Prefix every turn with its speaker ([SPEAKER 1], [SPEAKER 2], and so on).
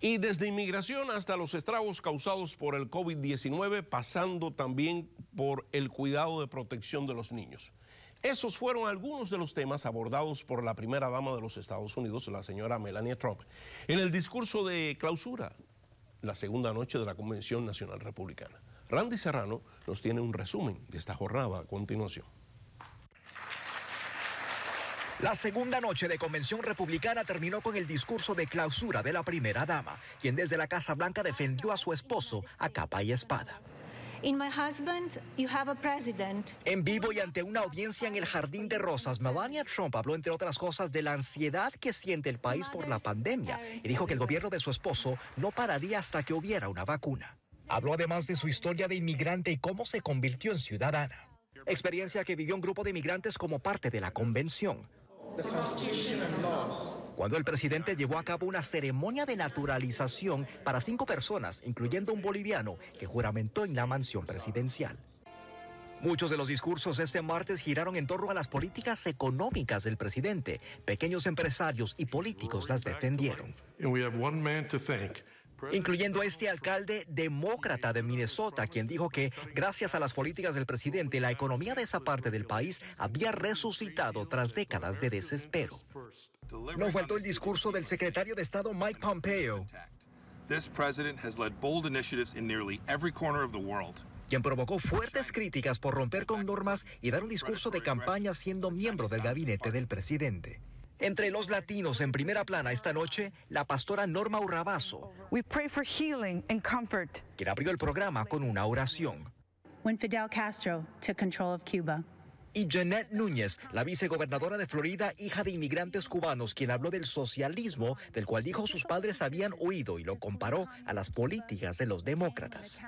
[SPEAKER 1] Y desde inmigración hasta los estragos causados por el COVID-19, pasando también por el cuidado de protección de los niños. Esos fueron algunos de los temas abordados por la primera dama de los Estados Unidos, la señora Melania Trump, en el discurso de clausura, la segunda noche de la Convención Nacional Republicana. Randy Serrano nos tiene un resumen de esta jornada a continuación. La
[SPEAKER 2] segunda noche de convención republicana terminó con el discurso de clausura de la primera dama, quien desde la Casa Blanca defendió a su esposo a capa y espada. En vivo y ante una audiencia en el Jardín de Rosas, Melania Trump habló, entre otras cosas, de la ansiedad que siente el país por la pandemia y dijo que el gobierno de su esposo no pararía hasta que hubiera una vacuna. Habló además de su historia de inmigrante y cómo se convirtió en ciudadana, experiencia que vivió un grupo de inmigrantes como parte de la convención. Cuando el presidente llevó a cabo una ceremonia de naturalización para cinco personas, incluyendo un boliviano, que juramentó en la mansión presidencial. Muchos de los discursos este martes giraron en torno a las políticas económicas del presidente. Pequeños empresarios y políticos las defendieron incluyendo a este alcalde demócrata de Minnesota, quien dijo que gracias a las políticas del presidente, la economía de esa parte del país había resucitado tras décadas de desespero. No faltó el discurso del secretario de Estado Mike Pompeo, quien provocó fuertes críticas por romper con normas y dar un discurso de campaña siendo miembro del gabinete del presidente. Entre los latinos en primera plana esta noche, la pastora Norma Urrabazo, quien abrió el programa con una oración. Y Jeanette Núñez, la vicegobernadora de Florida, hija de inmigrantes cubanos, quien habló del socialismo del cual dijo sus padres habían oído y lo comparó a las políticas de los demócratas.